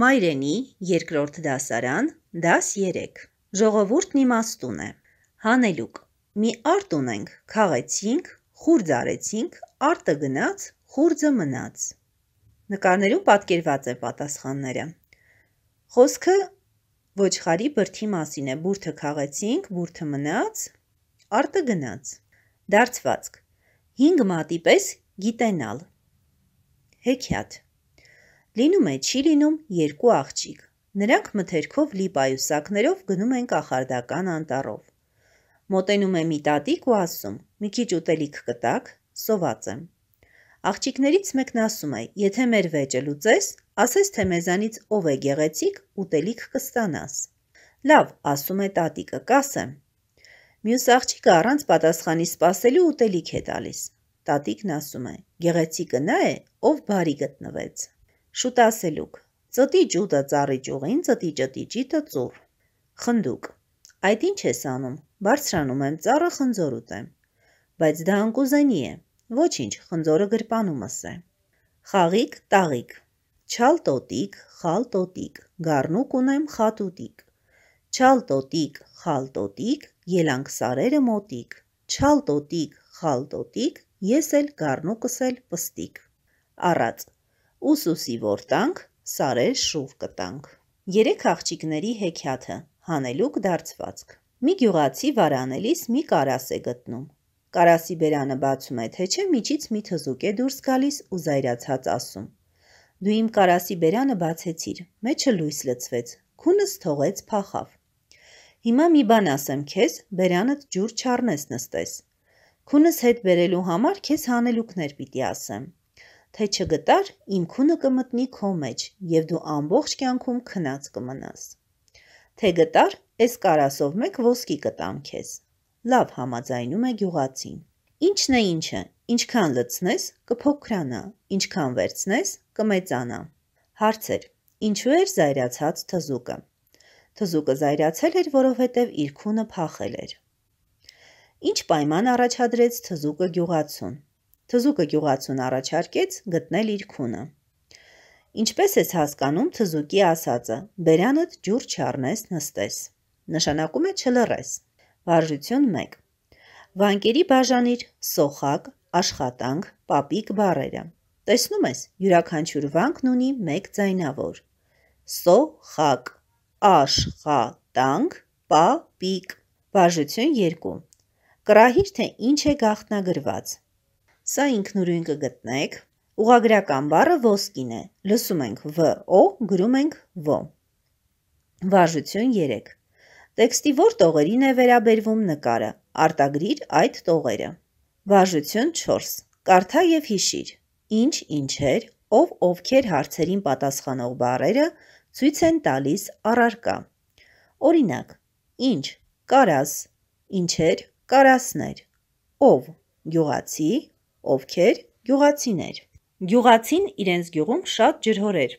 Մայրենի, երկրորդ դասարան, դաս 3։ Ժողովուրդն իմաստուն է։ Հանելուկ։ Մի արտ ունենք, քաղեցինք, խուրձ արեցինք, արտը գնաց, խուրձը մնաց։ Նկարներում պատկերված է պատասխանները։ Խոսքը ոչխարի բրդի մասին է։ Բուրդը քաղեցինք, բուրդը մնաց, արտը գնաց։ Դարձվածք։ 5 մատի պես գիտենալ։ Հեքիաթ Լինում է չի լինում երկու աղջիկ։ Նրանք մթերքով լի պայուսակներով գնում են կախարդական անտառով։ Մոտենում է մի տատիկ ու ասում. «Մի քիչ ուտելիք կտաք, սոված եմ»։ Աղջիկներից մեկն ասում է. «Եթե մեր վեճը լուծես, ասես թե մեզանից ով է գեղեցիկ, ուտելիք կստանաս»։ «Լավ», ասում է տատիկը, «կասեմ»։ Մյուս աղջիկը առանց պատասխանի սպասելու ուտելիք է տալիս։ Տատիկն ասում է. «Գեղեցիկը նա է, ով բարի գտնվեց»։ Շուտ ասելուկ. ծտի ջուտը ծառի ճյուղին, ծտի ճտի ճիտը ծուռ։ Խնդուկ. Այդ ինչ ես անում։ Բարձրանում եմ ծառը խնձոր ուտեմ։ Բայց դա անկուզենի է։ Ոչինչ, խնձորը գրպանումս է։ Խաղիկ, տաղիկ։ Չալ տոտիկ, խալ տոտիկ, գառնուկ ունեմ խատուտիկ։ Չալ տոտիկ, խալ տոտիկ, ելանք սարերը մոտիկ։ Չալ տոտիկ, խալ տոտիկ, ես էլ գառնուկս էլ պստիկ։ Առած ուսուսի որ տանք, սարեր շուր կտանք։ Երեք աղջիկների հեքիաթը, հանելուկ դարձվածք։ Մի գյուղացի վարանելիս մի կարաս է գտնում։ Կարասի բերանը բացում է, թե չէ միջից մի թզուկ է դուրս գալիս ու զայրացած ասում. Դու իմ կարասի բերանը բացեցիր, մեջը լույս լցվեց, քունս թողեց փախավ։ Հիմա մի բան ասեմ քեզ, բերանդ ջուր չառնես նստես։ Քունս հետ բերելու համար քեզ հանելուկներ պիտի ասեմ թե չգտար, իմ քունը կմտնի քո մեջ եւ դու ամբողջ կյանքում քնած կմնաս։ Թե գտար, այս կարասով մեկ ոսկի կտամ քեզ։ Լավ համաձայնում է գյուղացին։ Ինչն է ինչը, ինչքան լցնես, կփոքրանա, ինչքան վերցնես, կմեծանա։ Հարցեր. Ինչու էր զայրացած թզուկը։ Թզուկը զայրացել էր, որովհետև իր քունը փախել էր։ Ինչ պայման առաջադրեց թզուկը գյուղացուն։ Թզուկը գյուղացուն առաջարկեց գտնել իր քունը։ Ինչպես ես հասկանում թզուկի ասածը, բերանդ ջուր չառնես նստես։ Նշանակում է չլռես։ Վարժություն 1։ Վանկերի բաժանիր սոխակ, աշխատանք, պապիկ բարերը։ Տեսնում ես, յուրաքանչյուր վանկն ունի մեկ ձայնավոր։ Սոխակ, աշխատանք, պապիկ։ Վարժություն 2։ Կրահիր թե ինչ է գաղտնագրված։ Սա ինքնուրույն կգտնեք։ Ուղագրական բառը ոսկին է։ Լսում ենք վ-օ, գրում ենք վ։ Վարժություն 3։ Տեքստի որ տողերին է վերաբերվում նկարը։ Արտագրիր այդ տողերը։ Վարժություն 4։ Կարդա եւ հիշիր։ Ինչ ինչեր, ով ովքեր հարցերին պատասխանող բառերը ցույց են տալիս առարկա։ Օրինակ. Ինչ, կարաս, ինչեր, կարասներ, ով, գյուղացի, ովքեր գյուղացիներ։ Գյուղացին իրենց գյուղում շատ ջրհոր էր։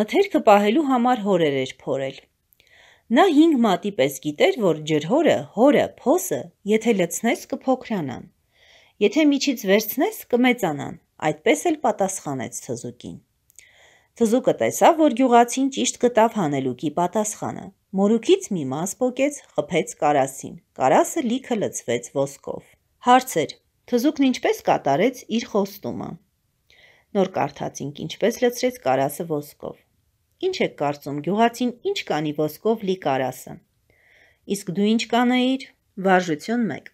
Մթերքը պահելու համար հորեր էր փորել։ Նա 5 մատի պես գիտեր, որ ջրհորը, հորը, փոսը, եթե լցնես կփոքրանան։ Եթե միջից վերցնես կմեծանան։ Այդպես էլ պատասխանեց թզուկին։ Թզուկը տեսավ, որ գյուղացին ճիշտ գտավ հանելուկի պատասխանը։ Մորուքից մի մաս պոկեց, խփեց կարասին։ Կարասը լիքը լցվեց ոսկով։ Հարցեր. Թզուկն ինչպես կատարեց իր խոստումը։ Նոր կարդացինք ինչպես լցրեց կարասը ոսկով։ Ինչ եք կարծում, գյուղացին ինչ կանի ոսկով լի կարասը։ Իսկ դու ինչ կանեիր։ Վարժություն 1։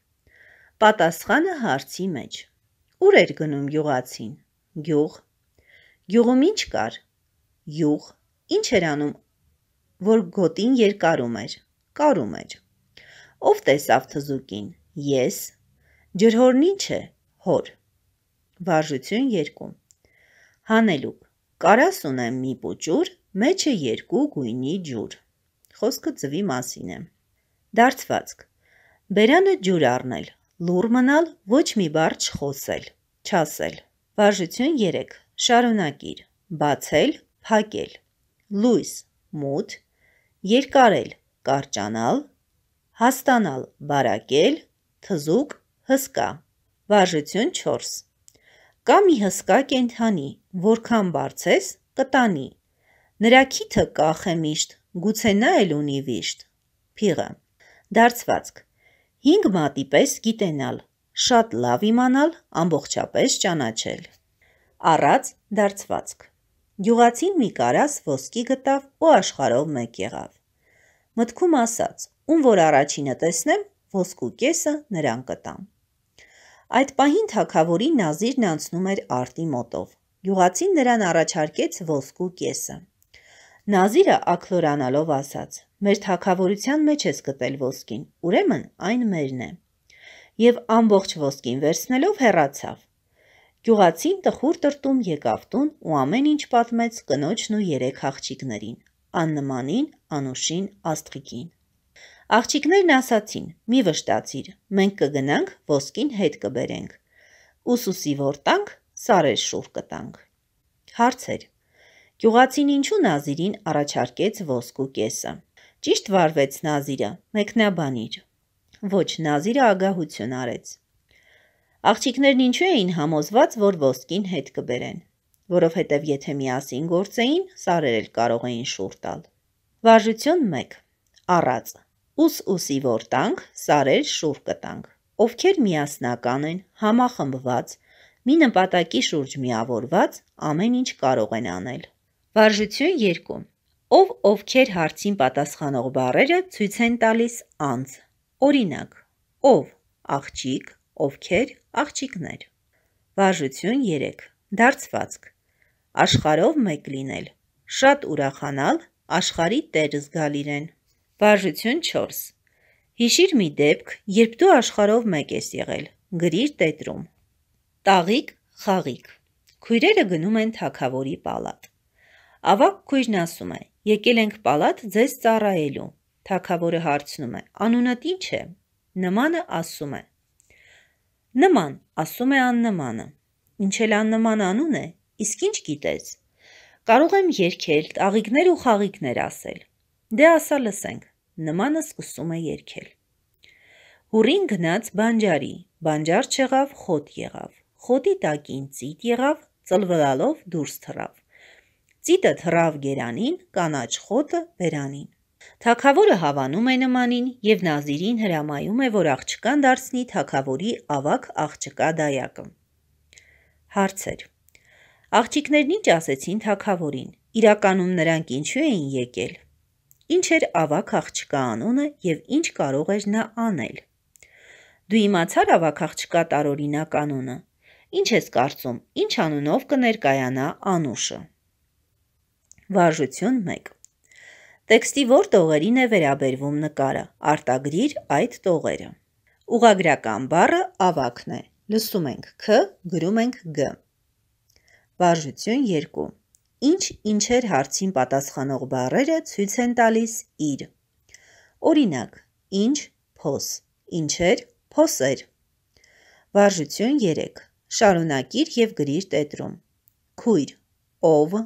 Պատասխանը հարցի մեջ։ Ուր էր գնում գյուղացին։ Գյուղ։ Գյուղում ինչ կար։ Յուղ։ Ինչ էր անում, որ գոտին երկարում էր։ Կարում էր։ Ով տեսավ թզուկին։ Ես Ջրհորն ինչ է, հոր։ Վարժություն 2 Հանելուկ Կարաս ունեմ մի պուճուր, մեջը երկու գույնի ջուր։ Խոսքը ծվի մասին է։ Դարձվածք։ Բերանը ջուր առնել, լուր մնալ, ոչ մի բառ չխոսել, չասել։ Վարժություն 3։ Շարունակիր։ Բացել, փակել։ Լույս, մութ, երկարել, կարճանալ, հաստանալ, բարակել, թզուկ, հսկա, վարժություն 4։ Կա մի հսկա կենթանի, որքան բարձես, կտանի։ Նրա քիթը կախ է միշտ, գուցե նա էլ ունի վիշտ։ Փիղը։ Դարձվածք։ 5 մատի պես գիտենալ, շատ լավ իմանալ, ամբողջապես ճանաչել։ Առած դարձվածք։ Գյուղացին մի կարաս ոսկի գտավ ու աշխարհով մեկ եղավ։ Մտքում ասաց. «Ում որ առաջինը տեսնեմ, ոսկու կեսը նրան կտամ»։ Այդ պահին թակավորի նազիրն անցնում էր արտի մոտով։ Գյուղացին նրան առաջարկեց ոսկու կեսը։ Նազիրը ակլորանալով ասաց. «Մեր թակավորության մեջ ես գտել ոսկին, ուրեմն այն մերն է»։ Եվ ամբողջ ոսկին վերցնելով հեռացավ։ Գյուղացին տխուր տրտում եկավ տուն ու ամեն ինչ պատմեց կնոջն ու երեք աղջիկներին՝ աննմանին, անուշին, աստղիկին։ Աղջիկներն ասացին. «Մի վշտացիր, մենք կգնանք, ոսկին հետ կբերենք»։ Ուսուսի որ տանք, սարեր շուռ կտանք։ Հարցեր. Գյուղացին ինչու Նազիրին առաջարկեց ոսկու կեսը։ Ճիշտ վարվեց Նազիրը, մեկնաբանիր։ Ոչ, Նազիրը ագահություն արեց։ Աղջիկներն ինչու էին համոզված, որ ոսկին հետ կբերեն, որովհետև եթե միասին գործեին, սարեր էլ կարող էին շուրտալ։ Վարժություն 1. Առած ուս-ուսի որ տանք, սարեր շուռ կտանք։ Ովքեր միասնական են, համախմբված, մի նպատակի շուրջ միավորված, ամեն ինչ կարող են անել։ Վարժություն 2. Ով ովքեր հարցին պատասխանող բառերը ցույց են տալիս անձ։ Օրինակ. ով աղջիկ, ովքեր աղջիկներ։ Վարժություն 3. Դարձվածք։ Աշխարհով մեկ լինել։ Շատ ուրախանալ, աշխարի տեր զգալ իրեն։ Վարժություն 4։ Հիշիր մի դեպք, երբ դու աշխարհով մեկ ես եղել։ Գրիր տետրում։ Տաղիկ, խաղիկ։ Քույրերը գնում են թակավորի պալատ։ Ավակ քույրն ասում է. «Եկել ենք պալատ ձեզ ծառայելու»։ Թակավորը հարցնում է. «Անունդ ի՞նչ է»։ Նմանը ասում է. «Նման», ասում է աննմանը։ «Ինչ էլ աննման անուն է, իսկ ինչ գիտես»։ «Կարող եմ երգել, տաղիկներ ու խաղիկներ ասել»։ «Դե ասա լսենք» նմանը սկսում է երկել։ Հուրին գնաց բանջարի, բանջար չեղավ, խոտ եղավ։ Խոտի տակին ծիտ եղավ, ծլվլալով դուրս թռավ։ Ծիտը թռավ գերանին, կանաչ խոտը վերանին։ Թակավորը հավանում է նմանին եւ Նազիրին հրամայում է, որ աղջկան դարձնի թակավորի ավակ աղջկա դայակը։ Հարցեր։ Աղջիկներն ինչ ասեցին թակավորին։ Իրականում նրանք ինչու էին եկել ինչ էր ավակ աղջկա անունը եւ ինչ կարող էր նա անել։ Դու իմացար ավակ աղջկա տարօրինակ անունը։ Ինչ ես կարծում, ինչ անունով կներկայանա Անուշը։ Վարժություն 1 Տեքստի որ տողերին է վերաբերվում նկարը։ Արտագրիր այդ տողերը։ Ուղագրական բառը ավակն է։ Լսում ենք Ք, գրում ենք Գ։ Վարժություն 2 ինչ ինչեր հարցին պատասխանող բառերը ցույց են տալիս իր։ Օրինակ՝ ինչ փոս, ինչեր փոսեր։ Վարժություն 3. Շարունակիր եւ գրիր տետրում։ Քույր, ով,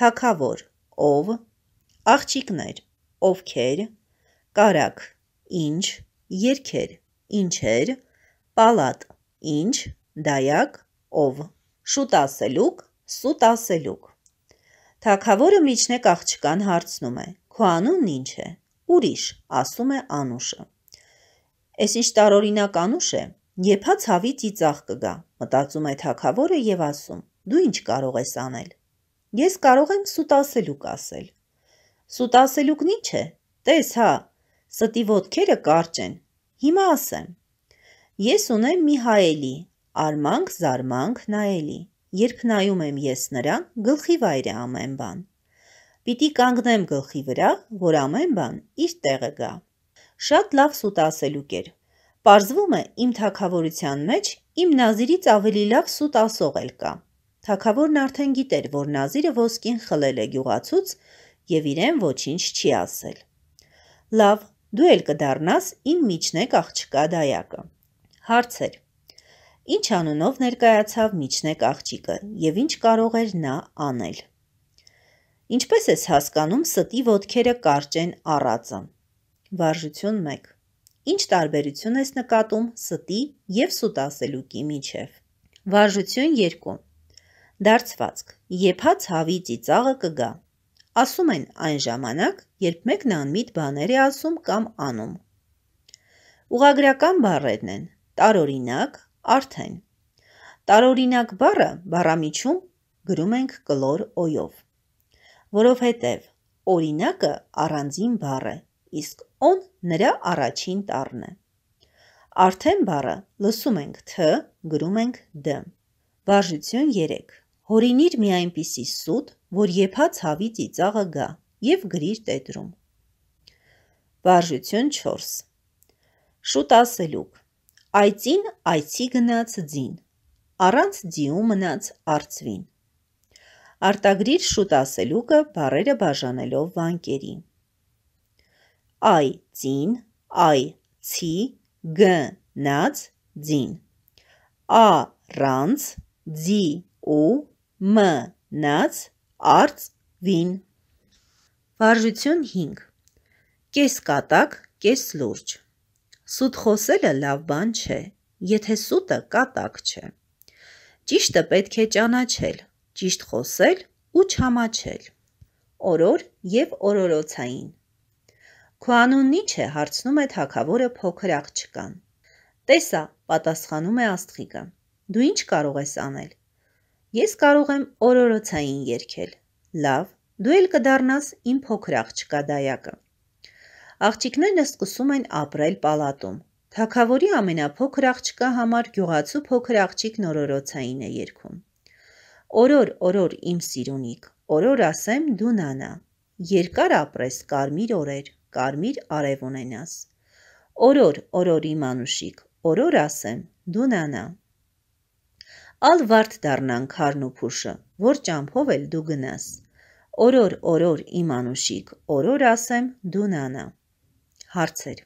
թակավոր, ով, աղջիկներ, ովքեր, կարակ, ինչ, երկեր, ինչեր, պալատ, ինչ, դայակ, ով, շուտ ասելուկ, սուտ ասելուկ։ Թակավորը միջնեք աղջկան հարցնում է. «Քո անունն ինչ է»։ «Ուրիշ», ասում է Անուշը։ «Էս ինչ տարօրինակ Անուշ է, եփա ցավի ծիծաղ կգա», մտածում է թակավորը եւ ասում. «Դու ինչ կարող ես անել»։ «Ես կարող եմ սուտասելուկ ասել»։ «Սուտասելուկն ինչ է»։ «Տես հա, ստի ոտքերը կարճ են»։ «Հիմա ասեմ»։ «Ես ունեմ մի հայելի, արմանք զարմանք նայելի»։ Երբ նայում եմ ես նրան, գլխի վայր է ամեն բան։ Պիտի կանգնեմ գլխի վրա, որ ամեն բան իր տեղը գա։ Շատ լավ սուտ ասելու կեր։ Պարզվում է իմ թակավորության մեջ իմ նազիրից ավելի լավ սուտ ասող էլ կա։ Թակավորն արդեն գիտեր, որ նազիրը ոսկին խլել է գյուղացուց եւ իրեն ոչինչ չի ասել։ Լավ, դու էլ կդառնաս ին միջնեք աղջկա դայակը։ Հարցեր ինչ անունով ներկայացավ միջնեք աղջիկը եւ ինչ կարող էր նա անել։ Ինչպես ես հասկանում, ստի ոդքերը կարճ են առածը։ Վարժություն 1։ Ինչ տարբերություն ես նկատում ստի եւ սուտ ասելուկի միջև։ Վարժություն 2։ Դարձվածք։ Եփած հավի ծիծաղը կգա։ Ասում են այն ժամանակ, երբ մեկն անմիտ բաներ է ասում կամ անում։ Ուղագրական բառերն են՝ տարօրինակ, Արդեն։ Տարօրինակ բառը բառամիջում գրում ենք կլոր օյով, որովհետև օրինակը առանձին բառ է, իսկ օն նրա առաջին տառն է։ Արդեն բառը լսում ենք թ, գրում ենք դ։ Վարժություն 3. Հորինիր մի այնպիսի սուտ, որ եփա ցավի ծիծաղը գա եւ գրիր տետրում։ Վարժություն 4. Շուտ ասելուկ Այծին այցի գնաց ձին, առանց ձիու մնաց արծվին։ Արտագրիր շուտ ասելուկը բարերը բաժանելով վանկերին։ Այ ծին, այ ցի, գնաց ձին։ Ա ռանց ձի ու մնաց արծ վին։ Վարժություն 5 կես կատակ, կես լուրջ։ Սուտ խոսելը լավ բան չէ, եթե սուտը կատակ չէ։ Ճիշտը պետք է ճանաչել, ճիշտ խոսել ու չհամաչել։ Օրոր եւ օրորոցային։ Քո անունն ի՞նչ է, հարցնում է թակավորը փոքր աղջկան։ Տեսա, պատասխանում է աստղիկը։ Դու ի՞նչ կարող ես անել։ Ես կարող եմ օրորոցային երգել։ Լավ, դու էլ կդառնաս իմ փոքր աղջկա դայակը աղջիկներն սկսում են ապրել պալատում։ Թագավորի ամենափոքր աղջկա համար գյուղացու փոքր աղջիկ նորորոցային է երգում. Օրոր, օրոր, իմ սիրունիկ, օրոր ասեմ դու նանա, երկար ապրես կարմիր օրեր, կարմիր արև ունենաս։ Օրոր, օրոր իմ անուշիկ, օրոր ասեմ դու նանա։ Ալ վարդ դառնան քարն ու փուշը, որ ճամփով էլ դու գնաս։ Օրոր, օրոր իմ անուշիկ, օրոր ասեմ դու նանա։ Հարցեր.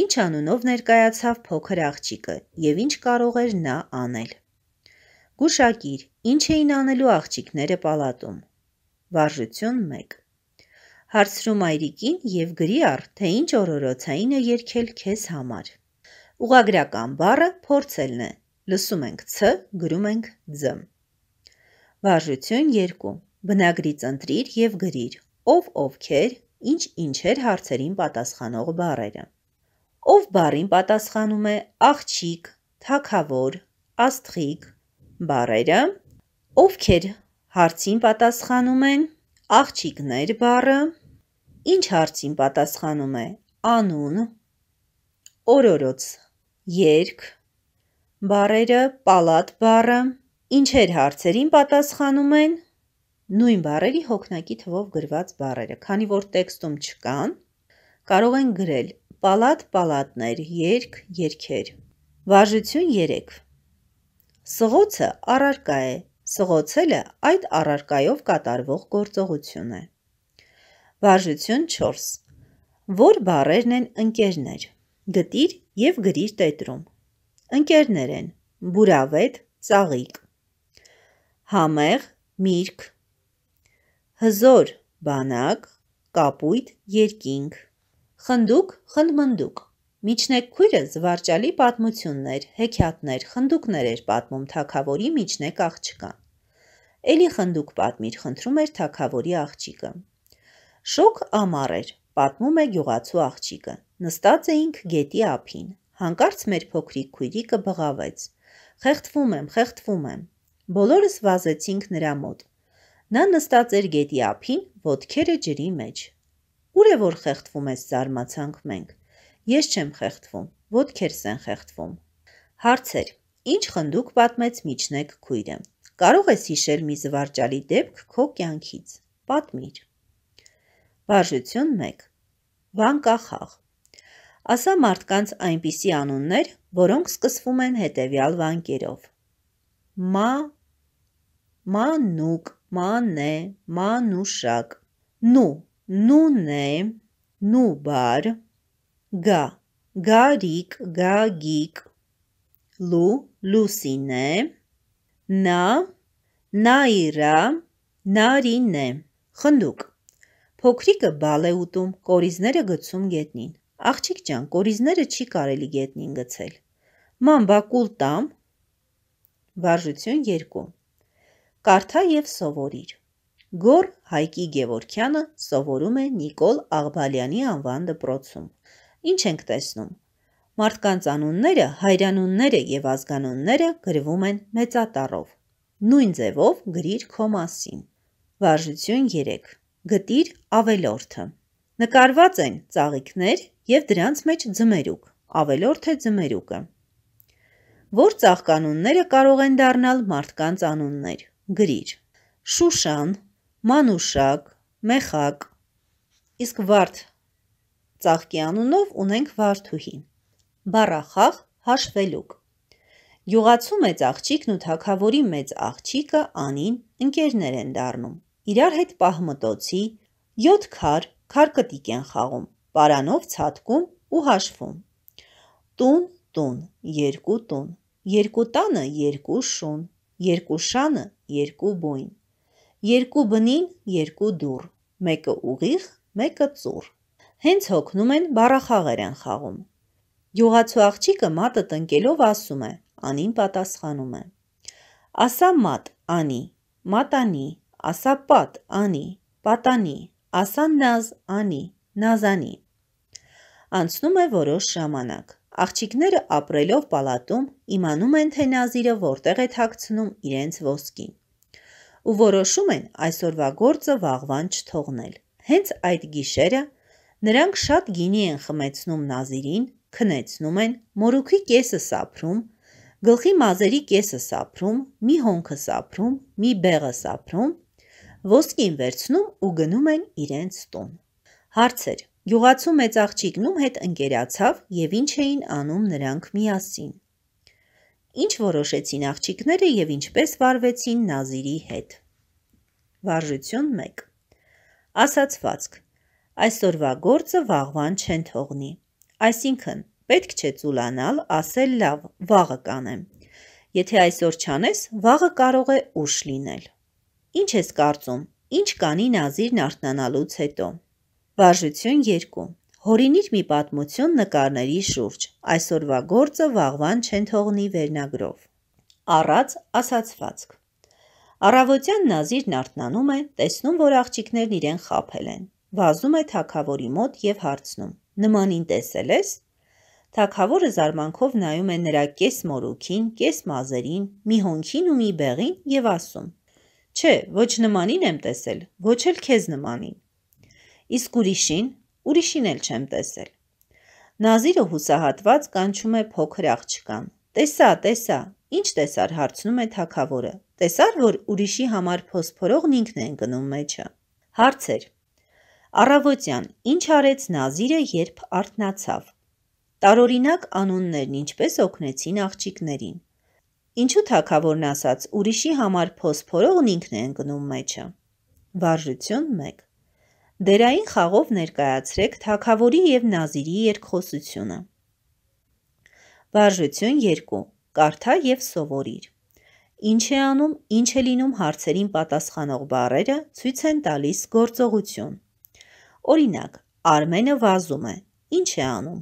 Ինչ անունով ներկայացավ փոքր աղջիկը եւ ինչ կարող էր նա անել։ Գուշակիր, ինչ էին անելու աղջիկները պալատում։ Վարժություն 1։ Հարցրում այրիկին եւ գրի առ, թե ինչ օրորոցային է երկել քեզ համար։ Ուղագրական բառը փորձելն է։ Լսում ենք ց, գրում ենք ձ։ Վարժություն 2։ Բնագրից ընտրիր եւ գրիր ով ովքեր, ինչ ինչեր հարցերին պատասխանող բարերը։ Ով բարին պատասխանում է աղջիկ, թակավոր, աստղիկ բարերը, ովքեր հարցին պատասխանում են աղջիկներ բարը, ինչ հարցին պատասխանում է անուն, օրորոց, երկ, բարերը, պալատ բարը, ինչեր հարցերին պատասխանում են նույն բառերի հոգնակի թվով գրված բառերը, քանի որ տեքստում չկան, կարող են գրել պալատ պալատներ, երկ երկեր։ Վարժություն 3։ Սղոցը առարկա է, Սղոցելը այդ առարկայով կատարվող գործողություն է։ Վարժություն 4. Որ բարերն են ընկերներ։ Գտիր եւ գրիր տետրում։ Ընկերներ են՝ բուրավետ, ծաղիկ։ Համեղ, միրգ, հզոր բանակ, կապույտ երկինք։ Խնդուկ, խնդմնդուկ։ Միջնեք քույրը զվարճալի պատմություններ, հեքիաթներ, խնդուկներ էր պատմում թակավորի միջնեք աղջկան։ Էլի խնդուկ պատմիր խնդրում էր թակավորի աղջիկը։ Շոք ամառ էր, պատմում է գյուղացու աղջիկը։ Նստած էինք գետի ափին։ Հանկարծ մեր փոքրիկ քույրիկը բղավեց. «Խեղդվում եմ, խեղդվում եմ»։ Բոլորս վազեցինք նրա մոտ։ Նա նստած էր գետի ափին, ոտքերը ջրի մեջ։ Ուր է որ խեղդվում ես զարմացանք մենք։ Ես չեմ խեղդվում, ոտքերս են խեղդվում։ Հարցեր. Ինչ խնդուկ պատմեց միջնեք քույրը։ Կարող ես հիշել մի զվարճալի դեպք քո կյանքից։ Պատմիր։ Վարժություն 1։ Վանկախաղ։ Ասա մարդկանց այնպիսի անուններ, որոնք սկսվում են հետևյալ վանկերով. Մա, մանուկ, մանե, մանուշակ, նու, նունե, նուբար, գա, գարիկ, գագիկ, լու, լուսինե, նա, նայրա, նարինե, խնդուկ։ Փոքրիկը բալ է ուտում, կորիզները գցում գետնին։ Աղջիկ ջան, կորիզները չի կարելի գետնին գցել։ Ման բակուլ տամ։ Վարժություն 2։ Կարթա եւ սովորիր։ Գոր Հայկի Գևորքյանը սովորում է Նիկոլ Աղբալյանի անվան դպրոցում։ Ինչ ենք տեսնում։ Մարդկանց անունները, հայրանունները եւ ազգանունները գրվում են մեծատառով։ Նույն ձևով գրիր քո մասին։ Վարժություն 3։ Գտիր ավելորդը։ Նկարված են ծաղիկներ եւ դրանց մեջ ձմերուկ։ Ավելորդ է ձմերուկը։ Որ ծաղկանունները կարող են դառնալ մարդկանց անուններ գրիր։ Շուշան, Մանուշակ, Մեխակ։ Իսկ Վարդ ծաղկի անունով ունենք Վարդուհին։ Բարախաղ հաշվելուկ։ Գյուղացու մեծ աղջիկն ու թակավորի մեծ աղջիկը անին ընկերներ են դառնում։ Իրար հետ պահմտոցի, 7 քար, քար կտիկ են խաղում, պարանով ցատկում ու հաշվում։ Տուն, տուն, երկու տուն, երկու տանը երկու շուն, երկու շանը երկու բույն, երկու բնին երկու դուռ, մեկը ուղիղ, մեկը ծուռ։ Հենց հոգնում են բարախաղեր են խաղում։ Գյուղացու աղջիկը մատը տնկելով ասում է, անին պատասխանում է։ Ասա մատ, անի, մատանի, ասա պատ, անի, պատանի, ասա նազ, անի, նազանի։ Անցնում է որոշ ժամանակ։ Աղջիկները ապրելով պալատում իմանում են, թե նազիրը որտեղ է թաքցնում իրենց ոսկին։ Ու որոշում են այսօրվա գործը վաղվան չթողնել։ Հենց այդ գիշերը նրանք շատ գինի են խմեցնում նազիրին, քնեցնում են, մորուքի կեսը սափրում, գլխի մազերի կեսը սափրում, մի հոնքը սափրում, մի բեղը սափրում, ոսկին վերցնում ու գնում են իրենց տուն։ Հարցեր Գյուղացու մեծ աղջիկն ում հետ ընկերացավ եւ ինչ էին անում նրանք միասին։ Ինչ որոշեցին աղջիկները եւ ինչպես վարվեցին Նազիրի հետ։ Վարժություն 1։ Ասացվածք. Այսօրվա գործը վաղվան չեն թողնի։ Այսինքն, պետք չէ ծուլանալ, ասել լավ, վաղը կանեմ։ Եթե այսօր չանես, վաղը կարող է ուշ լինել։ Ինչ ես կարծում, ինչ կանի Նազիրն արթնանալուց հետո։ Վարժություն 2. Հորինիր մի պատմություն նկարների շուրջ։ Այսօրվա գործը վաղվան չեն թողնի վերնագրով։ Առած ասացվածք։ Առավոտյան նազիրն արթնանում է, տեսնում, որ աղջիկներն իրեն խափել են։ Վազում է թակավորի մոտ եւ հարցնում. Նմանին տեսել ես։ Թակավորը զարմանքով նայում է նրա կես մորուքին, կես մազերին, մի հոնքին ու մի բեղին եւ ասում. Չէ, ոչ նմանին եմ տեսել, ոչ էլ քեզ նմանին իսկ ուրիշին, ուրիշին էլ չեմ տեսել։ Նազիրը հուսահատված կանչում է փոքր աղջկան։ Տեսա, տեսա, ինչ տեսար հարցնում է թակավորը։ Տեսար, որ ուրիշի համար փոսփորողն ինքն է ընկնում մեջը։ Հարցեր։ Առավոտյան ինչ արեց Նազիրը, երբ արթնացավ։ Տարօրինակ անուններն ինչպես օգնեցին աղջիկներին։ Ինչու թակավորն ասաց, ուրիշի համար փոսփորողն ինքն է ընկնում մեջը։ Վարժություն 1 Դերային խաղով ներկայացրեք թակավորի և նազիրի երկխոսությունը։ Վարժություն 2. Կարթա և սովորիր։ Ինչ է անում, ինչ է լինում հարցերին պատասխանող բառերը ցույց են տալիս գործողություն։ Օրինակ, Արմենը վազում է։ Ինչ է անում։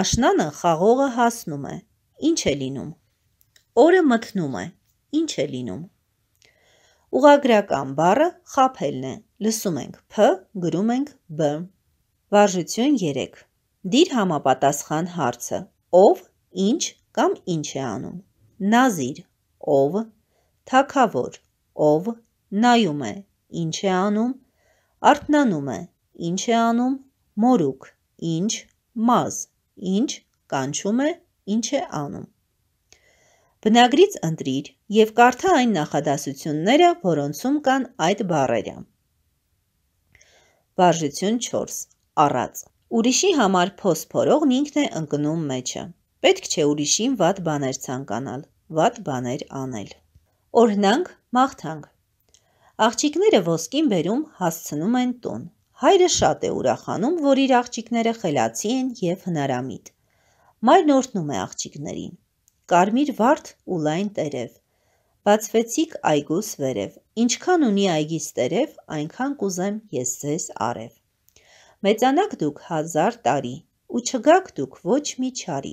Աշնանը խաղողը հասնում է։ Ինչ է լինում։ Օրը մթնում է։ Ինչ է լինում։ Ուղագրական բառը խափելն է, Լսում ենք P, գրում ենք B։ Վարժություն 3։ Դիր համապատասխան հարցը. ով, ինչ կամ ինչ է անում։ Նազիր, ով, թակավոր, ով նայում է, ինչ է անում, արթնանում է, ինչ է անում, մորուք, ինչ, մազ, ինչ կանչում է, ինչ է անում։ Բնագրից ընտրիր և կարդա այն նախադասությունները, որոնցում կան այդ բառերը։ Վարժություն 4. Առած։ Ուրիշի համար փոսփորողն ինքն է ընկնում մեջը։ Պետք չէ ուրիշին վատ բաներ ցանկանալ, վատ բաներ անել։ Օրհնանք, մաղթանք։ Աղջիկները ոսկին բերում հասցնում են տուն։ Հայրը շատ է ուրախանում, որ իր աղջիկները խելացի են եւ հնարամիտ։ Մայրն օրհնում է աղջիկներին։ Կարմիր վարդ ու լայն տերև։ Բացվեցիկ այգուս վերև։ Ինչքան ունի այգիս տերև, այնքան կուզեմ ես ձեզ արև։ Մեծանաք դուք հազար տարի, ու չգաք դուք ոչ մի չարի։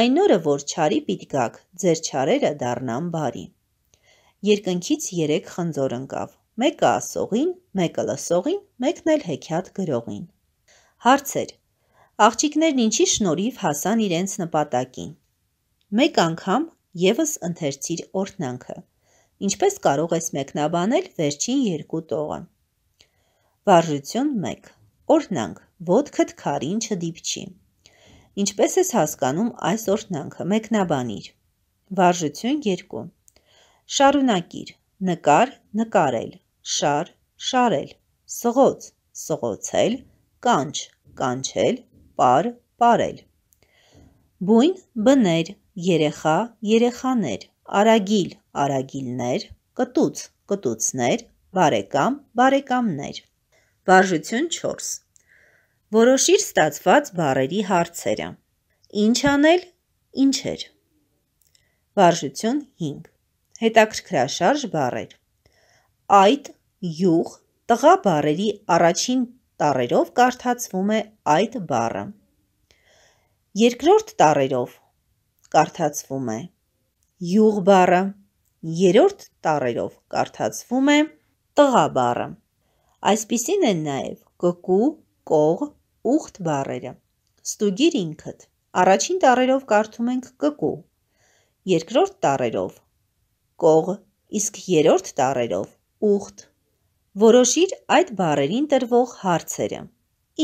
Այն օրը, որ չարի պիտ գաք, ձեր չարերը դառնան բարի։ Երկնքից երեք խնձոր ընկավ, մեկը ասողին, մեկը լսողին, մեկն էլ հեքիաթ գրողին։ Հարցեր. Աղջիկներն ինչի շնորհիվ հասան իրենց նպատակին։ Մեկ անգամ եւս ընթերցիր օրհնանքը ինչպես կարող ես մեկնաբանել վերջին երկու տողը։ Վարժություն 1. Օրհնանք. ոտքդ քարին չդիպչի։ Ինչպես ես հասկանում այս օրհնանքը, մեկնաբանիր։ Վարժություն 2. Շարունակիր. Նկար, նկարել, շար, շարել, սղոց, սղոցել, կանչ, կանչել, պար, պարել։ Բույն, բներ, երեխա, երեխաներ, արագիլ, արագիլներ, կտուց, կտուցներ, բարեկամ, բարեկամներ։ Բաժություն 4։ Որոշիր ստացված բարերի հարցերը։ Ինչ անել, ինչեր։ Վարժություն 5։ Հետաքրքրաշարժ բարեր։ Այդ յուղ տղա բարերի առաջին տարերով կարդացվում է այդ բարը։ Երկրորդ տարերով կարդացվում է յուղ բարը երրորդ տառերով կարդացվում է տղա բառը։ Այսպիսին են նաև կկու, կող, ուխտ բառերը։ Ստուգիր ինքդ։ Առաջին տառերով կարդում ենք կկու, երկրորդ տառերով կող, իսկ երրորդ տառերով ուխտ։ Որոշիր այդ բառերին տրվող հարցերը։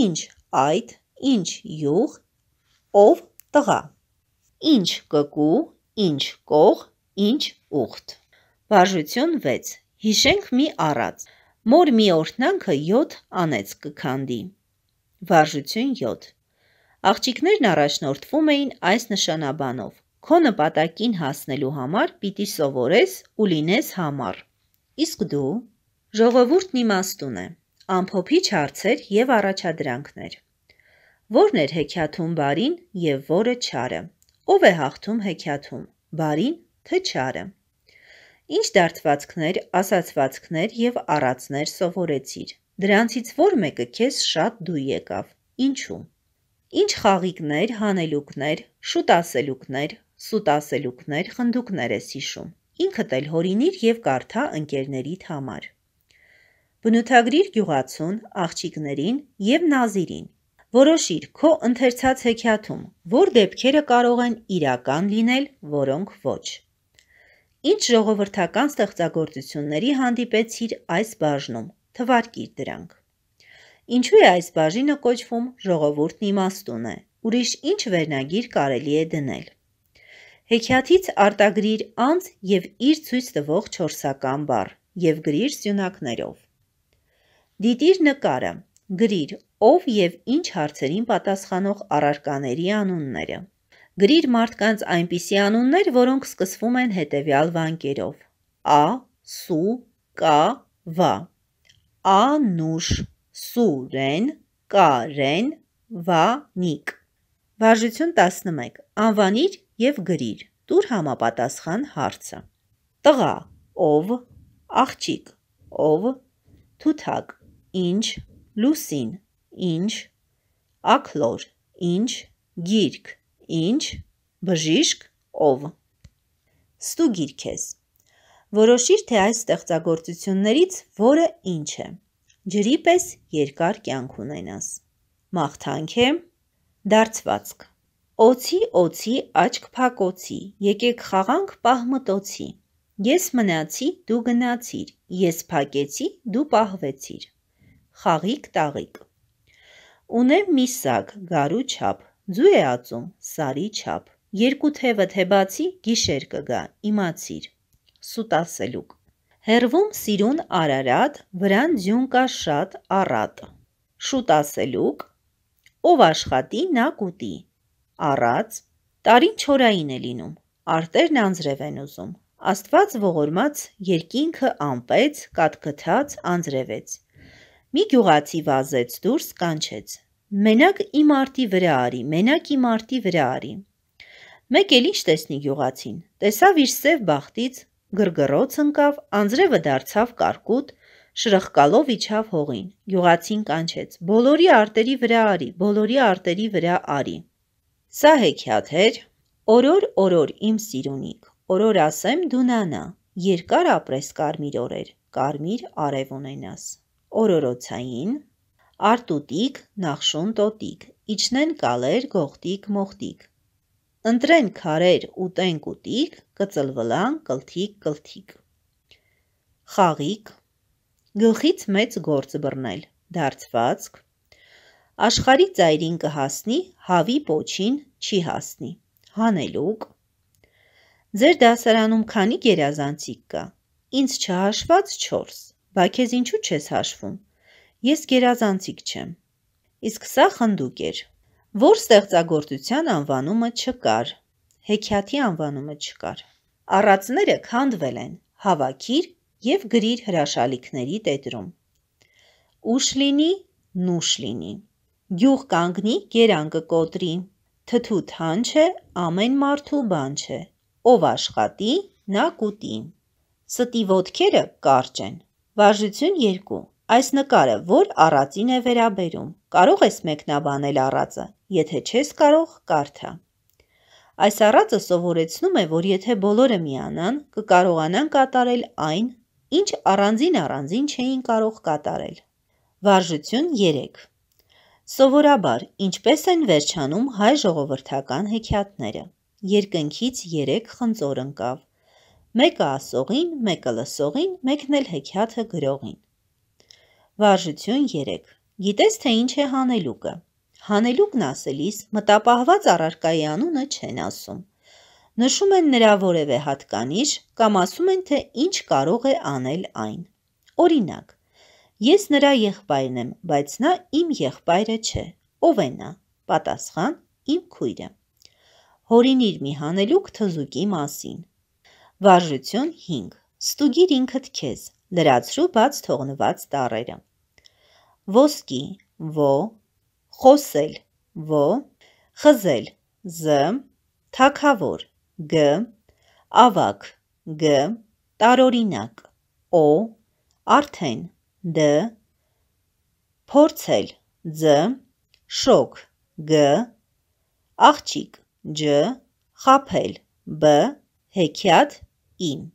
Ինչ այդ, ինչ յուղ, ով տղա։ Ինչ կկու, ինչ կող, ինչ ուխտ։ Բաժություն 6։ Հիշենք մի առած։ Մոր մի օրհնանքը 7 անեց կքանդի։ Վարժություն 7։ Աղջիկներն առաջնորդվում էին այս նշանաբանով. Քո նպատակին հասնելու համար պիտի սովորես ու լինես համար։ Իսկ դու ժողովուրդն իմաստուն է։ Ամփոփիչ հարցեր եւ առաջադրանքներ։ Որն էր հեքիաթում բարին եւ որը չարը։ Ո՞վ է հաղթում հեքիաթում՝ բարին Թչարը Ինչ դարթվածքներ, ասացվածքներ եւ առածներ սովորեցիր։ Դրանցից ո՞ր մեկը քեզ շատ դու եկավ։ Ինչու։ Ինչ խաղիկներ, հանելուկներ, շուտ ասելուկներ, սուտ ասելուկներ, խնդուկներ ես հիշում։ Ինքդ էլ հորինիր եւ կարդա ընկերներիդ համար։ Բնութագրիր գյուղացուն, աղջիկներին եւ նազիրին։ Որոշիր քո ընթերցած հեքիաթում, որ դեպքերը կարող են իրական լինել, որոնք ոչ։ Ինչ ժողովրդական ստեղծագործությունների հանդիպեցիր այս բաժնում, թվարկիր դրանք։ Ինչու է այս բաժինը կոչվում ժողովուրդն իմաստուն է, ուրիշ ինչ վերնագիր կարելի է դնել։ Հեքիաթից արտագրիր անց և իր ծույց տվող չորսական բար և գրիր սյունակներով։ Դիտիր նկարը, գրիր ով և ինչ հարցերին պատասխանող առարկաների անունները։ Գրիր մարդկանց այնպիսի անուններ, որոնք սկսվում են հետևյալ վանկերով. Ա, Սու, Կա, Վա։ Անուշ, Սուրեն, Կարեն, Վանիկ։ Վարժություն 11. Անվանիր եւ գրիր։ Տուր համապատասխան հարցը։ Տղա, ով, աղջիկ, ով, թութակ, ինչ, լուսին, ինչ, ակլոր, ինչ, գիրք, Ինչ, բժիշկ, ով։ Ստուգիր քեզ։ Որոշիր, թե այս ստեղծագործություններից որը ինչ է։ Ջրի պես երկար կյանք ունենաս։ Մաղթանք է դարձվածք։ Օցի, օցի, աչք փակոցի, եկեք խաղանք պահմտոցի։ Ես մնացի, դու գնացիր, ես փակեցի, դու պահվեցիր։ Խաղիկ տաղիկ։ Ունեմ մի սակ գարու չափ, Ձու է ածում, սարի չափ։ Երկու թևը թե բացի գիշեր կգա, իմացիր։ Սուտ ասելուկ։ Հերվում սիրուն Արարատ, վրան ձյուն կա շատ առատ։ Շուտ ասելուկ։ Ով աշխատի, նա կուտի։ Առած տարին չորային է լինում։ Արտերն անձրև են ուզում։ Աստված ողորմած երկինքը ամպեց, կատկթաց, անձրևեց։ Մի գյուղացի վազեց դուրս կանչեց. Մենակ իմ արտի վրա արի, մենակ իմ արտի վրա արի։ Մեկ էլ ինչ տեսնի գյուղացին։ Տեսավ իր սև բախտից գրգռոց ընկավ, անձրևը դարձավ կարկուտ, շրխկալով իջավ հողին։ Գյուղացին կանչեց. «Բոլորի արտերի վրա արի, բոլորի արտերի վրա արի»։ Սա հեքիաթ էր. «Օրոր, օրոր, իմ սիրունիկ, օրոր ասեմ դու նանա, երկար ապրես կարմիր օրեր, կարմիր արև ունենաս»։ Օրորոցային արտուտիկ, նախշուն տոտիկ, իջնեն կալեր, գողտիկ, մոխտիկ։ Ընտրեն քարեր, ուտեն կուտիկ, կծլվլան, կլթիկ, կլթիկ։ Խաղիկ գլխից մեծ գործ բռնել, դարձվածք։ Աշխարի ծայրին կհասնի, հավի փոչին չի հասնի։ Հանելուկ Ձեր դասարանում քանի գերազանցիկ կա։ Ինձ չհաշված 4։ Բա քեզ ինչու չես հաշվում։ Ես գերազանցիկ չեմ։ Իսկ սա խնդուկ էր, որ ստեղծագործության անվանումը չկար, հեքիաթի անվանումը չկար։ Առածները քանդվել են, հավաքիր և գրիր հրաշալիքների տետրում։ Ուշ լինի, նուշ լինի։ Գյուղ կանգնի, գերանքը կոտրի։ Թթուտ հանչ է, ամեն մարդու բան չէ։ Ով աշխատի, նա կուտի։ Ստի ոտքերը կարճ են։ Վարժություն 2։ Այս նկարը որ առածին է վերաբերում։ Կարող ես մեկնաբանել առածը, եթե չես կարող, կարդա։ Այս առածը սովորեցնում է, որ եթե բոլորը միանան, կկարողանան կատարել այն, ինչ առանձին-առանձին չէին կարող կատարել։ Վարժություն 3։ Սովորաբար, ինչպես են վերջանում հայ ժողովրդական հեքիաթները։ Երկնքից 3 խնձոր ընկավ։ Մեկը ասողին, մեկը լսողին, մեկն էլ հեքիաթը գրողին։ Վարժություն 3. Գիտես, թե ինչ է հանելուկը։ Հանելուկն ասելիս մտապահված առարկայի անունը չեն ասում։ Նշում են նրա որևէ հատկանիշ կամ ասում են, թե ինչ կարող է անել այն։ Օրինակ. Ես նրա եղբայրն եմ, բայց նա իմ եղբայրը չէ։ Ո՞վ է նա։ Պատասխան. Իմ քույրը։ Հորինիր մի հանելուկ թզուկի մասին։ Վարժություն 5. Ստուգիր ինքդ քեզ, լրացրու բաց թողնված տառերը։ Ոսկի ո, խոսել ո, խզել զ, թակավոր գ, ավակ գ, տարօրինակ օ, արդեն դ, փորձել ծ, շոկ գ, աղջիկ ջ, խափել բ, հեքիաթ իմ